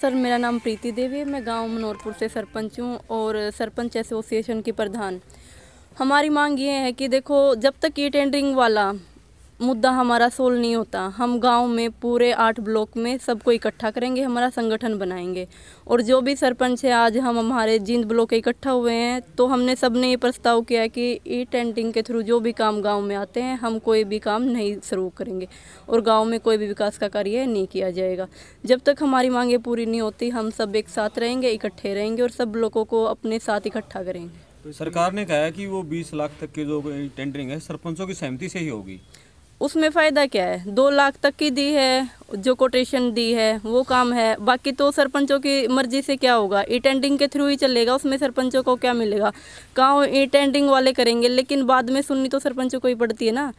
sir मेरा नाम प्रीति देवी है मैं गांव मनोरपुर से सरपंच हूँ और सरपंच एसोसिएशन की प्रधान हमारी मांग ये है कि देखो जब तक ई टेंडरिंग वाला मुद्दा हमारा सोल नहीं होता हम गांव में पूरे आठ ब्लॉक में सबको इकट्ठा करेंगे हमारा संगठन बनाएंगे और जो भी सरपंच है आज हम हमारे जींद ब्लॉक इकट्ठा हुए हैं तो हमने सब ने ये प्रस्ताव किया है कि ई टेंटिंग के थ्रू जो भी काम गाँव में आते हैं हम कोई भी काम नहीं शुरू करेंगे और गाँव में कोई भी विकास का कार्य नहीं किया जाएगा जब तक हमारी मांगें पूरी नहीं होती हम सब एक साथ रहेंगे इकट्ठे रहेंगे और सब लोगों को अपने साथ इकट्ठा करेंगे तो सरकार ने कहा है कि वो 20 लाख तक के जो टेंडरिंग है सरपंचों की सहमति से ही होगी उसमें फ़ायदा क्या है दो लाख तक की दी है जो कोटेशन दी है वो काम है बाकी तो सरपंचों की मर्जी से क्या होगा इटेंडिंग के थ्रू ही चलेगा उसमें सरपंचों को क्या मिलेगा काम इटेंडिंग वाले करेंगे लेकिन बाद में सुननी तो सरपंचों को ही पड़ती है ना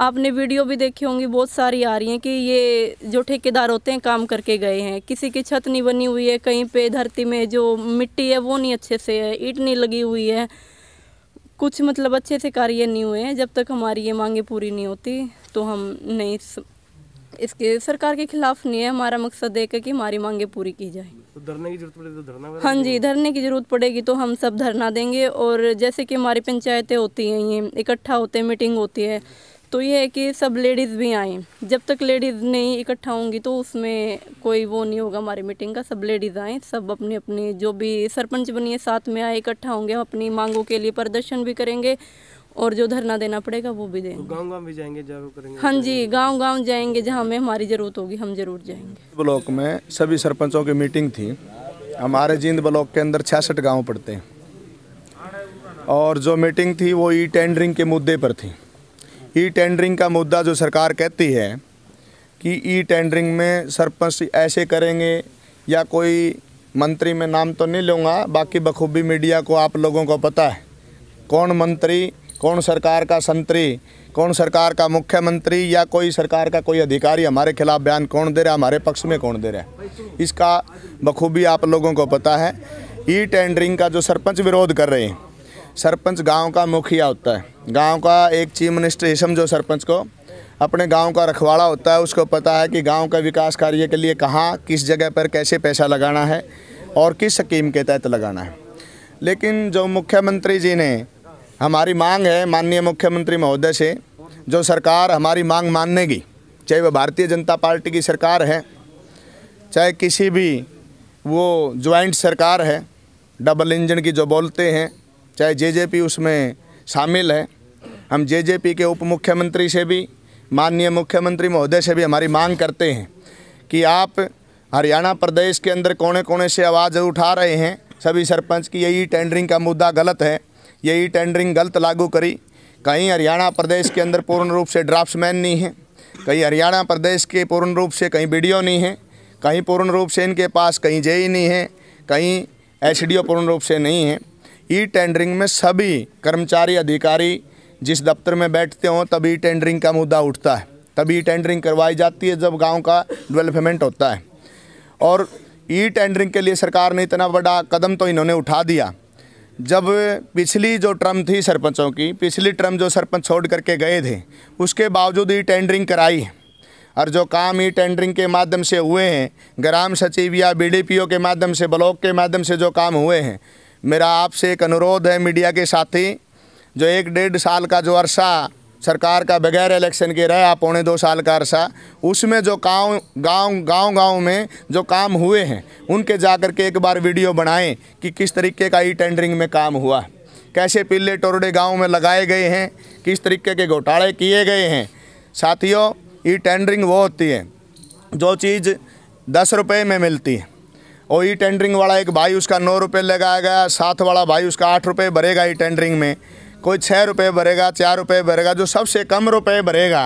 आपने वीडियो भी देखी होंगी बहुत सारी आ रही हैं कि ये जो ठेकेदार होते हैं काम करके गए हैं किसी की छत नहीं बनी हुई है कहीं पे धरती में जो मिट्टी है वो नहीं अच्छे से है ईट नहीं लगी हुई है कुछ मतलब अच्छे से कार्य नहीं हुए हैं जब तक हमारी ये मांगे पूरी नहीं होती तो हम नहीं इसके सरकार के खिलाफ नहीं है हमारा मकसद एक है कि हमारी मांगे पूरी की जाए तो धरने की जरूरत पड़ेगी तो धरना हाँ जी धरने की जरूरत पड़ेगी तो हम सब धरना देंगे और जैसे कि हमारी पंचायतें होती हैं ये इकट्ठा होते हैं मीटिंग होती है तो ये है कि सब लेडीज़ भी आएँ जब तक लेडीज़ नहीं इकट्ठा होंगी तो उसमें कोई वो नहीं होगा हमारी मीटिंग का सब लेडीज़ आएँ सब अपनी अपनी जो भी सरपंच बनिए साथ में आए इकट्ठा होंगे हम अपनी मांगों के लिए प्रदर्शन भी करेंगे और जो धरना देना पड़ेगा वो भी देंगे तो गांव गांव भी जाएंगे जरूर करेंगे हाँ जी गांव गांव जाएंगे जहाँ हमें हमारी ज़रूरत होगी हम जरूर जाएंगे ब्लॉक में सभी सरपंचों की मीटिंग थी हमारे जींद ब्लॉक के अंदर छियासठ गाँव पड़ते हैं और जो मीटिंग थी वो ई टेंडरिंग के मुद्दे पर थी ई टेंडरिंग का मुद्दा जो सरकार कहती है कि ई टेंडरिंग में सरपंच ऐसे करेंगे या कोई मंत्री में नाम तो नहीं लूँगा बाकी बखूबी मीडिया को आप लोगों को पता है कौन मंत्री कौन सरकार का संतरी कौन सरकार का मुख्यमंत्री या कोई सरकार का कोई अधिकारी हमारे खिलाफ बयान कौन दे रहा है हमारे पक्ष में कौन दे रहा है इसका बखूबी आप लोगों को पता है ई टेंडरिंग का जो सरपंच विरोध कर रहे हैं सरपंच गांव का मुखिया होता है गांव का एक चीफ मिनिस्टर हिसम जो सरपंच को अपने गांव का रखवाड़ा होता है उसको पता है कि गांव का विकास कार्य के लिए कहाँ किस जगह पर कैसे पैसा लगाना है और किस स्कीम के तहत लगाना है लेकिन जो मुख्यमंत्री जी ने हमारी मांग है माननीय मुख्यमंत्री महोदय से जो सरकार हमारी मांग मानेगी चाहे वह भारतीय जनता पार्टी की सरकार है चाहे किसी भी वो ज्वाइंट सरकार है डबल इंजन की जो बोलते हैं चाहे जेजेपी उसमें शामिल है हम जेजेपी के उप मुख्यमंत्री से भी माननीय मुख्यमंत्री महोदय से भी हमारी मांग करते हैं कि आप हरियाणा प्रदेश के अंदर कोने कोने से आवाज़ उठा रहे हैं सभी सरपंच की यही टेंडरिंग का मुद्दा गलत है यही टेंडरिंग गलत लागू करी कहीं हरियाणा प्रदेश के अंदर पूर्ण रूप से ड्राफ्ट्समैन नहीं है कहीं हरियाणा प्रदेश के पूर्ण रूप से कहीं वीडियो नहीं है कहीं पूर्ण रूप से इनके पास कहीं जेई e नहीं है कहीं एसडीओ पूर्ण रूप से नहीं है ई टेंडरिंग में सभी कर्मचारी अधिकारी जिस दफ्तर में बैठते हों तभी टेंडरिंग का मुद्दा उठता है तभी टेंडरिंग करवाई जाती है जब गांव का डेवलपमेंट होता है और ई टेंडरिंग के लिए सरकार ने इतना बड़ा कदम तो इन्होंने उठा दिया जब पिछली जो ट्रम थी सरपंचों की पिछली ट्रम जो सरपंच छोड़ करके गए थे उसके बावजूद ई टेंडरिंग कराई है और जो काम ई टेंडरिंग के माध्यम से हुए हैं ग्राम सचिव या बी के माध्यम से ब्लॉक के माध्यम से जो काम हुए हैं मेरा आपसे एक अनुरोध है मीडिया के साथी जो एक डेढ़ साल का जो अरसा सरकार का बगैर इलेक्शन के रहा पौने दो साल का अरसा उसमें जो गांव गांव गांव गांव में जो काम हुए हैं उनके जा कर के एक बार वीडियो बनाएं कि किस तरीके का ई टेंडरिंग में काम हुआ कैसे पिल्ले टोरडे गांव में लगाए गए हैं किस तरीके के घोटाले किए गए हैं साथियों ई टेंडरिंग वो होती है जो चीज़ दस रुपये में मिलती है और ई टेंडरिंग वाला एक भाई उसका नौ रुपये लगाएगा साथ वाला भाई उसका आठ रुपये भरेगा ई टेंडरिंग में कोई छः रुपये भरेगा चार रुपये भरेगा जो सबसे कम रुपये भरेगा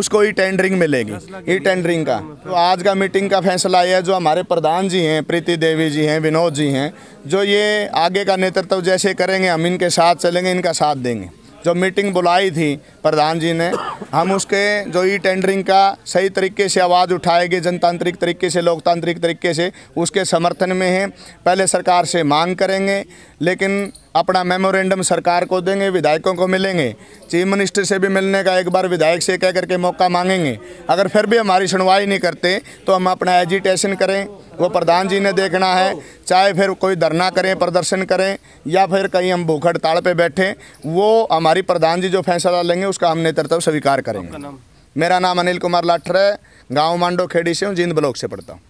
उसको ई टेंडरिंग मिलेगी ई टेंडरिंग का तो आज का मीटिंग का फैसला यह है जो हमारे प्रधान जी हैं प्रीति देवी जी हैं विनोद जी हैं जो ये आगे का नेतृत्व जैसे करेंगे हम इनके साथ चलेंगे इनका साथ देंगे जो मीटिंग बुलाई थी प्रधान जी ने हम उसके जो ई टेंडरिंग का सही तरीके से आवाज़ उठाएगी जनतांत्रिक तरीके से लोकतांत्रिक तरीके से उसके समर्थन में हैं पहले सरकार से मांग करेंगे लेकिन अपना मेमोरेंडम सरकार को देंगे विधायकों को मिलेंगे चीफ मिनिस्टर से भी मिलने का एक बार विधायक से कह करके मौका मांगेंगे अगर फिर भी हमारी सुनवाई नहीं करते तो हम अपना एजिटेशन करें वो प्रधान जी ने देखना है चाहे फिर कोई धरना करें प्रदर्शन करें या फिर कहीं हम भूख हड़ताल पर बैठें वो हमारी प्रधान जी जो फैसला लेंगे उसका हम नेतृत्व स्वीकार करेंगे मेरा नाम अनिल कुमार लाठर है गाँव मांडो खेड़ी से हूँ जींद ब्लॉक से पढ़ता हूँ